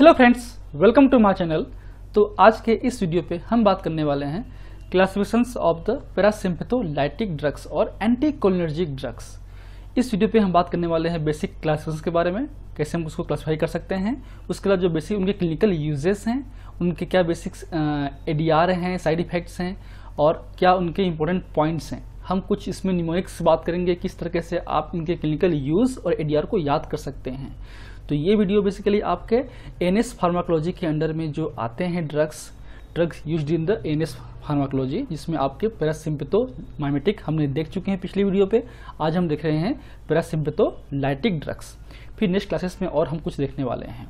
Hello friends welcome to my channel तो आज के इस वीडियो पे हम बात करने वाले हैं classification of the parasympatholytic drugs और एंटी कोलिनर्जिक ड्रग्स इस वीडियो पे हम बात करने वाले हैं बेसिक क्लासिफिकेशन के बारे में कैसे हम उसको क्लासीफाई कर सकते हैं उसके अलावा जो बेसिक उनके क्लिनिकल यूजेस हैं उनके क्या बेसिक ए हैं साइड इफ़ेक्ट्स हैं और क्या उनके इंपॉर्टेंट पॉइंट्स हैं हम कुछ इसमें निमोनिक्स बात करेंगे किस तरीके से आप इनके क्लिनिकल यूज़ और ए को याद कर सकते हैं तो ये वीडियो बेसिकली आपके एन एस फार्माकोलॉजी के अंडर में जो आते हैं drugs drugs use in the N S pharmacology जिसमें आपके पैरासिम्पेथो माइमेटिक हमने देख चुके हैं पिछली वीडियो पे आज हम देख रहे हैं पैरासिम्पतो लाइटिक ड्रग्स फिर नेक्स्ट क्लासेस में और हम कुछ देखने वाले हैं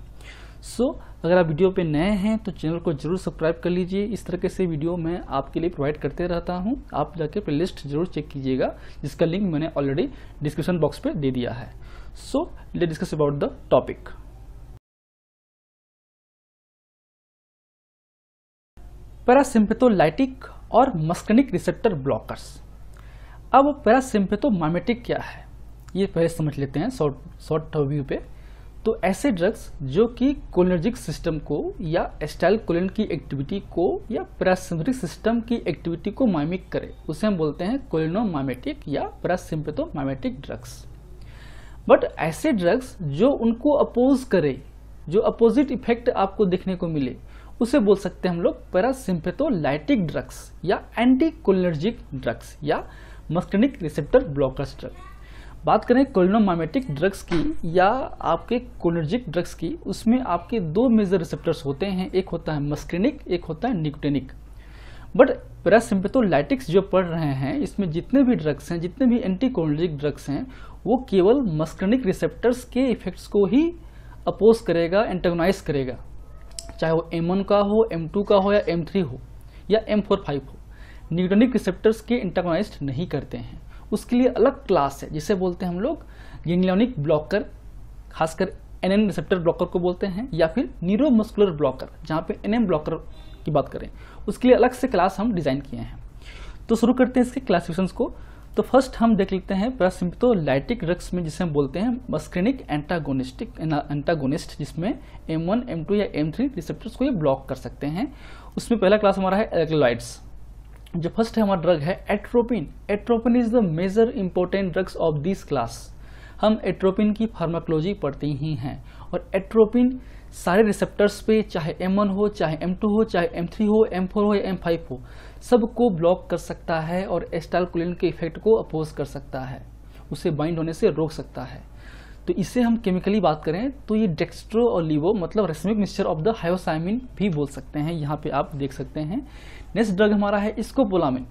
सो so, अगर आप वीडियो पे नए हैं तो चैनल को जरूर सब्सक्राइब कर लीजिए इस तरह से वीडियो मैं आपके लिए प्रोवाइड करते रहता हूँ आप जाके प्लेलिस्ट जरूर चेक कीजिएगा जिसका लिंक मैंने ऑलरेडी डिस्क्रिप्शन बॉक्स पर दे दिया है so let's discuss about the topic parasympatholytic और मस्कनिक रिसेप्टर blockers अब पैरासिम्पेथोमामेटिक क्या है ये पहले समझ लेते हैं शॉर्ट शॉर्ट व्यू पे तो ऐसे ड्रग्स जो कि कोलर्जिक सिस्टम को या एस्टाइल कोलिन की एक्टिविटी को या पैरासिम्पेटिक सिस्टम की एक्टिविटी को मामिक करे उसे हम बोलते हैं कोलिनोमामेटिक या पैरासिम्पेथोमामेटिक ड्रग्स बट ऐसे ड्रग्स जो उनको अपोज करे जो अपोजिट इफेक्ट आपको देखने को मिले उसे बोल सकते हैं हम लोग पैरासिम्पेथोलाइटिक ड्रग्स या एंटी कोलर्जिक ड्रग्स या मस्टनिक रिसेप्टर ब्लॉकर्स ड्रग बात करें कोलिनोमामेटिक ड्रग्स की या आपके कोलर्जिक ड्रग्स की उसमें आपके दो मेजर रिसेप्टर्स होते हैं एक होता है मस्क्रिनिक एक होता है निकोटेनिक बट पैरासिम्पेथोलाइटिक्स जो पढ़ रहे हैं इसमें जितने भी ड्रग्स हैं जितने भी एंटी कोलर्जिक ड्रग्स हैं वो केवल मस्कर्निक रिसेप्टर्स के इफेक्ट्स को ही अपोज करेगा एंटेगनाइज करेगा चाहे वो एम का हो एम का हो या एम हो या एम हो न्यूटनिक रिसेप्टर्स के इंटेगनाइज नहीं करते हैं उसके लिए अलग क्लास है जिसे बोलते हैं हम लोग गिंगलियोनिक ब्लॉकर खासकर एन एन रिसेप्टर ब्लॉकर को बोलते हैं या फिर न्यूरोमस्कुलर ब्लॉकर जहाँ पे एन एम ब्लॉकर की बात करें उसके लिए अलग से क्लास हम डिज़ाइन किए हैं तो शुरू करते हैं इसके क्लासिफिकेशन को तो फर्स्ट हम देख लेते हैं पैरासिम्पथोलाइटिक ड्रग्स में जिसे हम बोलते हैं मस्क्रिनिक एंटागोनिस्टिक एंटागोनिस्ट जिसमें M1, M2 या M3 रिसेप्टर्स को ये ब्लॉक कर सकते हैं उसमें पहला क्लास हमारा है एल्कलॉइड्स जो फर्स्ट है हमारा ड्रग है atropine atropine is the major important drugs of this class हम एट्रोपिन की फार्माकोलॉजी पढ़ते ही हैं और एट्रोपिन सारे रिसेप्टर्स पे चाहे M1 हो चाहे M2 हो चाहे M3 हो M4 हो या M5 हो सबको ब्लॉक कर सकता है और एस्टालकुलिन के इफेक्ट को अपोज कर सकता है उसे बाइंड होने से रोक सकता है तो इसे हम केमिकली बात करें तो ये डेक्स्ट्रो और लीवो मतलब racemic mixture of the hyoscyamine भी बोल सकते हैं यहाँ पे आप देख सकते हैं नेक्स्ट ड्रग हमारा है स्कोपोलामिन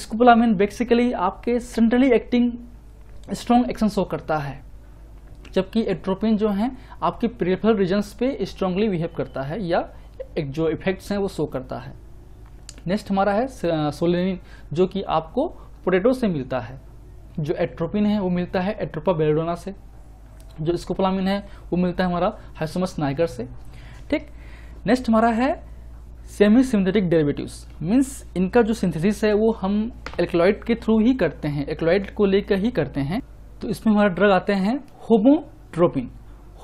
स्कोपोलामिन बेसिकली आपके centrally acting strong action show करता है जबकि एट्रोपिन जो है आपके प्रेफर रीजन्स पे स्ट्रांगली बिहेव करता है या जो इफेक्ट्स हैं वो शो करता है नेक्स्ट हमारा है सोलेनिन जो कि आपको पोटेटो से मिलता है जो एट्रोपिन है वो मिलता है एट्रोपा बेलडोना से जो स्कोपलामिन है वो मिलता है हमारा हाइसोमस नाइगर से ठीक नेक्स्ट हमारा है सेमी सिंथेटिक डेरिवेटिव्स मीन्स इनका जो सिंथेसिस है वो हम एल्कलॉइड के थ्रू ही करते हैं एक्लॉइड को लेकर ही करते हैं तो इसमें हमारा ड्रग आते हैं होमोट्रोपिन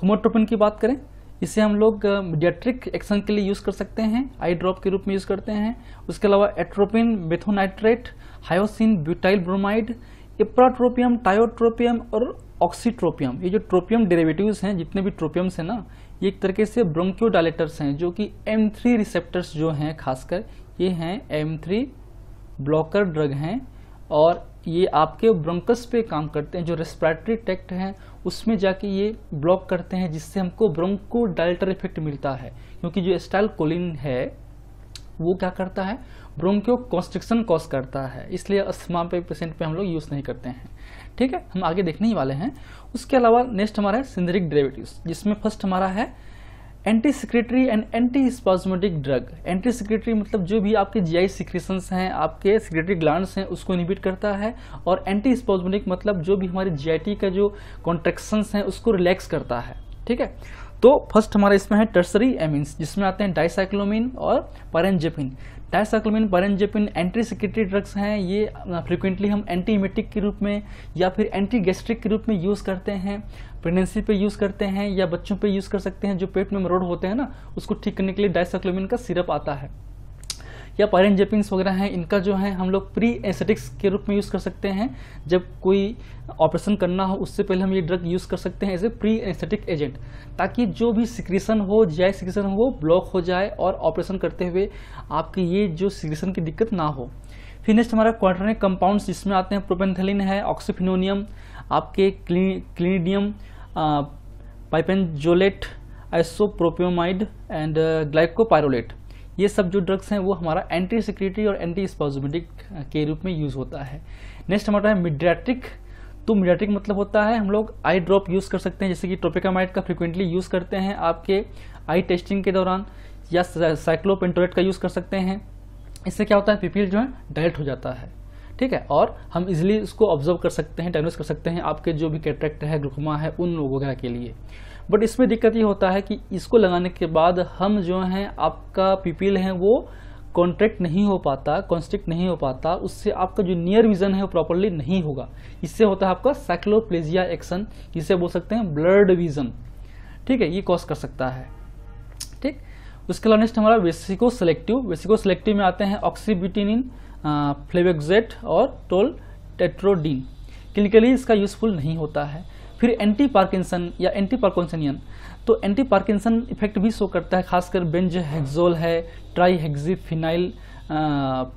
होमोट्रोपिन की बात करें इसे हम लोग मीडियाट्रिक एक्शन के लिए यूज़ कर सकते हैं आई ड्रॉप के रूप में यूज़ करते हैं उसके अलावा atropine methonitrate hyoscine butyl bromide ipratropium tiotropium और ऑक्सीट्रोपियम ये जो ट्रोपियम डेरेवेटिव हैं जितने भी ट्रोपियम्स हैं ना ये एक तरीके से ब्रोंक्योडायलेटर्स हैं जो कि एम थ्री रिसेप्टर्स जो हैं खासकर ये हैं एम थ्री ब्लॉकर ड्रग हैं और ये आपके ब्रोंकस पे काम करते हैं जो रेस्पिरेटरी टेक्ट हैं उसमें जाके ये ब्लॉक करते हैं जिससे हमको ब्रोंको डायल्टर इफेक्ट मिलता है क्योंकि जो स्टाइल कोलिन है वो क्या करता है ब्रोंको कॉन्स्ट्रिक्शन कॉज करता है इसलिए अस्थमा पे पेशेंट पे हम लोग यूज़ नहीं करते हैं ठीक है हम आगे देखने ही वाले हैं उसके अलावा नेक्स्ट हमारा है सिंदरिक डेरेवेटिव्स जिसमें फर्स्ट हमारा है anti secretory and anti spasmodic drug anti secretory मतलब जो भी आपके जी आई सिक्रेशंस हैं आपके सिक्रेटरी ग्लान्स हैं उसको इनिबिट करता है और एंटी स्पाजमेटिक मतलब जो भी हमारे टी का जो कॉन्ट्रेक्शंस हैं उसको रिलैक्स करता है ठीक है तो फर्स्ट हमारा इसमें है टर्सरी एमिन्स जिसमें आते हैं डाइसाइक्लोमिन और pirenzepine dicyclomine pirenzepine anti secretory drugs हैं ये फ्रिक्वेंटली हम एंटी इमेटिक के रूप में या फिर एंटी गैस्ट्रिक के रूप में यूज़ करते हैं प्रेगनेंसी पे यूज़ करते हैं या बच्चों पे यूज़ कर सकते हैं जो पेट में मरोड़ होते हैं ना उसको ठीक करने के लिए डाइसाइक्लोमिन का सिरप आता है या पैरन वगैरह हैं इनका जो है हम लोग प्री एसेटिक्स के रूप में यूज़ कर सकते हैं जब कोई ऑपरेशन करना हो उससे पहले हम ये ड्रग यूज़ कर सकते हैं as a pre anaesthetic agent ताकि जो भी सिक्रेशन हो जाए सिक्रेशन हो वो ब्लॉक हो जाए और ऑपरेशन करते हुए आपकी ये जो सिक्रेशन की दिक्कत ना हो फिर नेक्स्ट हमारा क्वार्टरनिक कंपाउंड्स जिसमें आते हैं प्रोपेंथेलिन है ऑक्सीफिनोनियम आपके क्लिन, clidinium pipenzolate isopropamide and glycopyrrolate ये सब जो ड्रग्स हैं वो हमारा एंटी सिक्रेटरी और एंटी स्पॉजोमेटिक के रूप में यूज़ होता है नेक्स्ट हमारा है मिड्रैट्रिक तो मिडाट्रिक मतलब होता है हम लोग आई ड्रॉप यूज़ कर सकते हैं जैसे कि ट्रोपिकामाइट का फ्रिक्वेंटली यूज़ करते हैं आपके आई टेस्टिंग के दौरान या साइक्लोपेंटोरेट का यूज़ कर सकते हैं इससे क्या होता है पीपील जो है डायरेक्ट हो जाता है ठीक है और हम इजिली इसको ऑब्जर्व कर सकते हैं डायग्नोस कर सकते हैं आपके जो भी कैट्रैक्ट है ग्रुकमा है उन लोगों के लिए बट इसमें दिक्कत ये होता है कि इसको लगाने के बाद हम जो हैं आपका पीपील है वो कॉन्ट्रैक्ट नहीं हो पाता कॉन्स्ट्रिक्ट नहीं हो पाता उससे आपका जो नियर विजन है वो प्रॉपरली नहीं होगा इससे होता है आपका साइक्लोप्लेजिया एक्शन जिसे बोल सकते हैं ब्लर्ड विजन ठीक है ये कॉज कर सकता है ठीक उसके अलावा नेक्स्ट हमारा वेसिको सेलेक्टिव वेसिको सेलेक्टिव में आते हैं ऑक्सीबिटिन फ्लेवेक्जेट और टोल टेट्रोडीन क्लिनिकली इसका यूजफुल नहीं होता है फिर एंटी पार्किंसन या एंटी पार्किंसनियन तो एंटी पार्किंसन इफेक्ट भी शो करता है खासकर बेंज हेक्जोल है ट्राई फिनाइल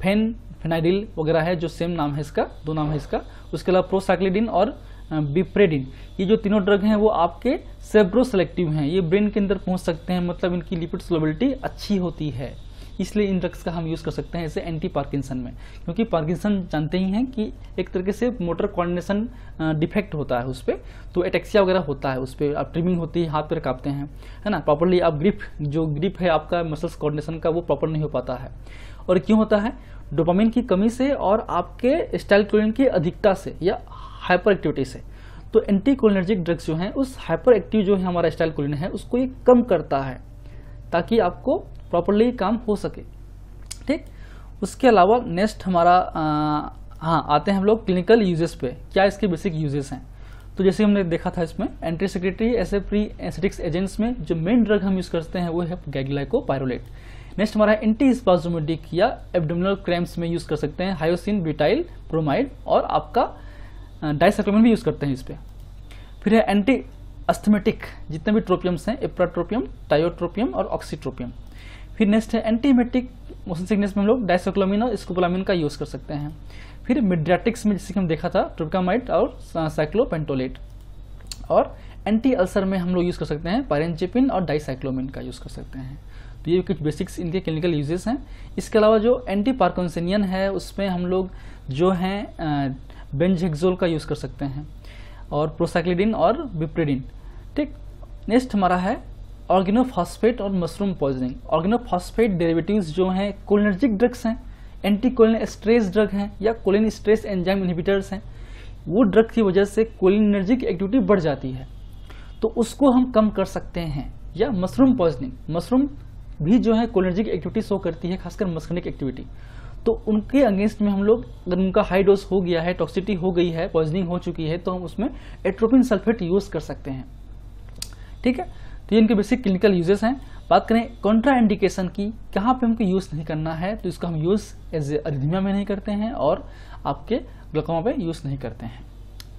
फेन फिनाइडिल वगैरह है जो सेम नाम है इसका दो नाम है इसका उसके अलावा प्रोसाइक्लिडिन और बिप्रेडिन ये जो तीनों ड्रग हैं वो आपके सेब्रो सेलेक्टिव हैं ये ब्रेन के अंदर पहुंच सकते हैं मतलब इनकी लिपिड सोलबिलिटी अच्छी होती है इसलिए इन ड्रग्स का हम यूज़ कर सकते हैं जैसे एंटी पार्किंसन में क्योंकि पार्किंसन जानते ही हैं कि एक तरीके से मोटर कोऑर्डिनेशन डिफेक्ट होता है उस पर तो एटेक्सिया वगैरह होता है उस पर आप ट्रिमिंग होती है हाथ पैर काँपते हैं है ना प्रॉपरली आप ग्रिप जो ग्रिप है आपका मसल्स कोऑर्डिनेशन का वो प्रॉपर नहीं हो पाता है और क्यों होता है डोपामिन की कमी से और आपके स्टाइल की अधिकता से या हाइपर एक्टिविटी से तो एंटी कोलिनर्जिक ड्रग्स जो हैं उस हाइपर एक्टिव जो है हमारा स्टाइल है उसको ये कम करता है ताकि आपको प्रॉपरली काम हो सके ठीक उसके अलावा नेक्स्ट हमारा आ, हाँ आते हैं हम लोग क्लिनिकल यूजेस पे क्या इसके बेसिक यूजेस हैं तो जैसे हमने देखा था इसमें एंट्री सेक्रेटरी ऐसे प्री एसिडिक्स एजेंट्स में जो मेन ड्रग हम यूज़ करते हैं वो है गैगलाइको पायरोलेट नेक्स्ट हमारा एंटी स्पाजोमेटिक या एबडोमिनल क्रेम्स में यूज़ कर सकते हैं हायोसिन ब्यूटाइल प्रोमाइड और आपका डाइसाइक्लोमिन भी यूज़ करते हैं इस पर फिर है एंटी अस्थमेटिक जितने भी ट्रोपियम्स हैं एप्राट्रोपियम टायोट्रोपियम और ऑक्सीट्रोपियम फिर नेक्स्ट है एंटीमेटिक मोशन सिकनेस में हम लोग डाइसोक्लोमिन और स्कोपोलामिन का यूज़ कर सकते हैं फिर मिड्रेटिक्स में जैसे हम देखा था ट्रिपकामाइड और साइक्लोपेंटोलेट और एंटी अल्सर में हम लोग यूज़ कर सकते हैं पायरेंजेपिन और डाइसाइक्लोमिन का यूज़ कर सकते हैं तो ये कुछ बेसिक्स इनके क्लिनिकल यूजेस हैं इसके अलावा जो एंटी पार्कनसनियन है उसमें हम लोग जो हैं बेंजेक्जोल का यूज़ कर सकते हैं और प्रोसाइक्लिडिन और बिप्रेडिन ठीक नेक्स्ट हमारा है ऑर्गेनोफॉस्फेट और मशरूम पॉइजनिंग ऑर्गेनोफॉस्फेट डेरिवेटिव्स जो हैं कोलर्जिक ड्रग्स हैं एंटी कोलिन स्ट्रेस ड्रग हैं या कोलिन स्ट्रेस एंजाइम इनहिबिटर्स हैं वो ड्रग की वजह से कोलिनर्जिक एक्टिविटी बढ़ जाती है तो उसको हम कम कर सकते हैं या मशरूम पॉइजनिंग मशरूम भी जो है कोलिनर्जिक एक्टिविटी शो करती है खासकर मस्कनिक एक्टिविटी तो उनके अगेंस्ट में हम लोग अगर उनका हाई डोज हो गया है टॉक्सिटी हो गई है पॉइजनिंग हो चुकी है तो हम उसमें एट्रोपिन सल्फेट यूज़ कर सकते हैं ठीक है तो ये इनके बेसिक क्लिनिकल यूजेस हैं बात करें कॉन्ट्रा इंडिकेशन की कहाँ पे हमको यूज़ नहीं करना है तो इसका हम यूज़ एज ए में नहीं करते हैं और आपके ग्लोकोमा पे यूज़ नहीं करते हैं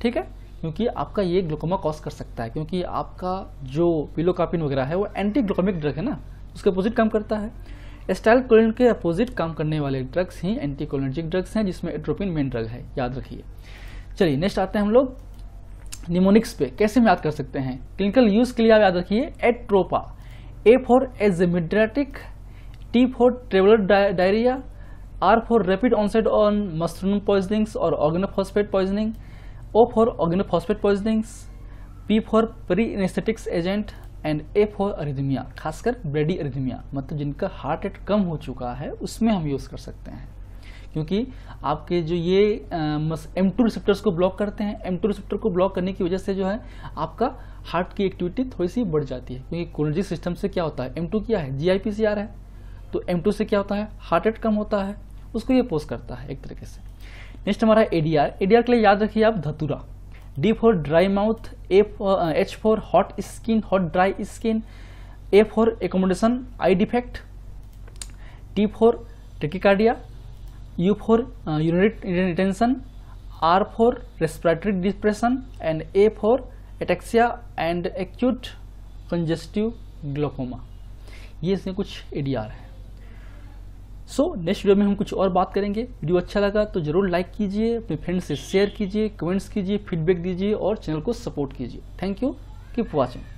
ठीक है क्योंकि आपका ये ग्लोकोमा कॉज कर सकता है क्योंकि आपका जो पिलोकापिन वगैरह है वो एंटी ग्लोकोमिक ड्रग है ना उसके अपोजिट काम करता है एस्टाइल कोलिन के अपोजिट काम करने वाले ड्रग्स ही एंटी ड्रग्स हैं जिसमें एट्रोपिन मेन ड्रग है याद रखिए चलिए नेक्स्ट आते हैं हम लोग निमोनिक्स पे कैसे हम याद कर सकते हैं क्लिनिकल यूज के लिए आप याद रखिए एट्रोपा ए फॉर एजमिड्रेटिक T for traveller diarrhoea R for rapid onset on mushroom poisonings और organophosphate poisoning O for organophosphate poisonings P for pre anaesthetics agent and A for arrhythmia खासकर ब्रेडी arrhythmia मतलब जिनका हार्ट रेट कम हो चुका है उसमें हम यूज़ कर सकते हैं क्योंकि आपके जो ये एम टू रिसेप्टर्स को ब्लॉक करते हैं एम टू रिसेप्टर को ब्लॉक करने की वजह से जो है आपका हार्ट की एक्टिविटी थोड़ी सी बढ़ जाती है क्योंकि कोलर्जिक सिस्टम से क्या होता है एम टू क्या है जी आई पी सी आर है तो एम टू से क्या होता है हार्ट रेट कम होता है उसको ये पोस्ट करता है एक तरीके से नेक्स्ट हमारा ए डी के लिए याद रखिए आप dhatura D for dry mouth A for H for hot skin hot dry skin A for accommodation eye defect T for tachycardia U for uh, urinary retention, R for respiratory depression, and A for ataxia and acute congestive glaucoma. ये इसमें कुछ ADR है सो so, next video में हम कुछ और बात करेंगे वीडियो अच्छा लगा तो जरूर लाइक कीजिए अपने फ्रेंड्स से शेयर कीजिए कमेंट्स कीजिए फीडबैक दीजिए और चैनल को सपोर्ट कीजिए थैंक यू कीप वॉचिंग